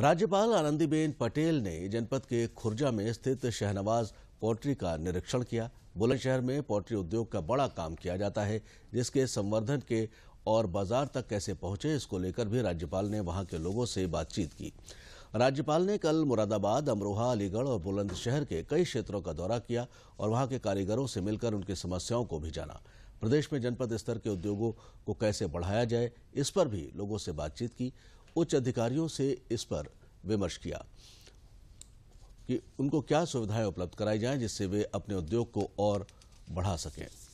राज्यपाल आनंदीबेन पटेल ने जनपद के खुर्जा में स्थित शहनवाज पोल्ट्री का निरीक्षण किया बुलंदशहर में पोल्ट्री उद्योग का बड़ा काम किया जाता है जिसके संवर्धन के और बाजार तक कैसे पहुंचे इसको लेकर भी राज्यपाल ने वहां के लोगों से बातचीत की राज्यपाल ने कल मुरादाबाद अमरोहा अलीगढ़ और बुलंदशहर के कई क्षेत्रों का दौरा किया और वहां के कारीगरों से मिलकर उनकी समस्याओं को भी जाना प्रदेश में जनपद स्तर के उद्योगों को कैसे बढ़ाया जाए इस पर भी लोगों से बातचीत की उच्च अधिकारियों से इस पर विमर्श किया कि उनको क्या सुविधाएं उपलब्ध कराई जाएं जिससे वे अपने उद्योग को और बढ़ा सकें